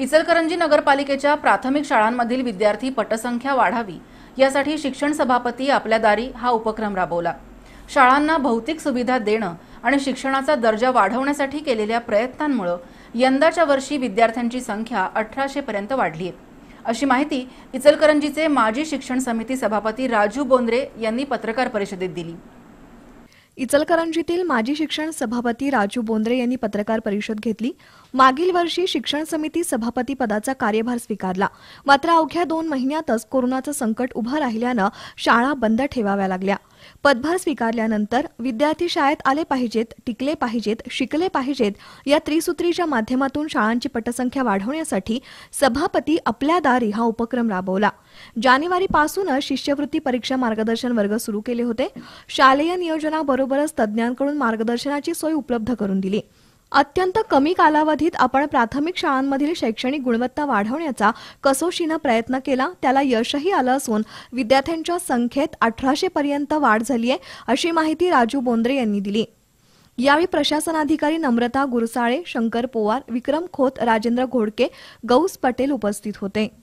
इचलकरंजी नगरपालिकेच्या प्राथमिक शाळांमधील विद्यार्थी पटसंख्या वाढावी यासाठी शिक्षण सभापती आपल्या दारी हा उपक्रम राबवला शाळांना भौतिक सुविधा देणं आणि शिक्षणाचा दर्जा वाढवण्यासाठी केलेल्या प्रयत्नांमुळे यंदाच्या वर्षी विद्यार्थ्यांची संख्या अठराशे पर्यंत वाढली आहे अशी माहिती इचलकरंजीचे माजी शिक्षण समिती सभापती राजू बोंद्रे यांनी पत्रकार परिषदेत दिली इचलकरंजीतील माजी शिक्षण सभापती राजू बोंद्रे यांनी पत्रकार परिषद घेतली मागील वर्षी शिक्षण समिती सभापती पदाचा कार्यभार स्वीकारला मात्र अवघ्या दोन महिन्यातच कोरोनाचं संकट उभं राहिल्यानं शाळा बंद ठेवाव्या लागल्या पदभार स्वीकारल्यानंतर विद्यार्थी शाळेत आले पाहिजेत टिकले पाहिजेत शिकले पाहिजेत या त्रिसूत्रीच्या माध्यमातून शाळांची पटसंख्या वाढवण्यासाठी सभापती आपल्या दारी हा उपक्रम राबवला जानेवारी पासूनच शिष्यवृत्ती परीक्षा मार्गदर्शन वर्ग सुरू केले होते शालेय नियोजनाबरोबरच तज्ज्ञांकडून मार्गदर्शनाची सोय उपलब्ध करून दिली अत्यंत कमी कालावधीत आपण प्राथमिक शाळांमधील शैक्षणिक गुणवत्ता वाढवण्याचा कसोशीनं प्रयत्न केला त्याला यशही आलं असून विद्यार्थ्यांच्या संख्येत अठराशे पर्यंत वाढ झाली आहे अशी माहिती राजू बोंद्रे यांनी दिली यावेळी प्रशासनाधिकारी नम्रता गुरसाळे शंकर पोवार विक्रम खोत राजेंद्र घोडके गौस पटेल उपस्थित होते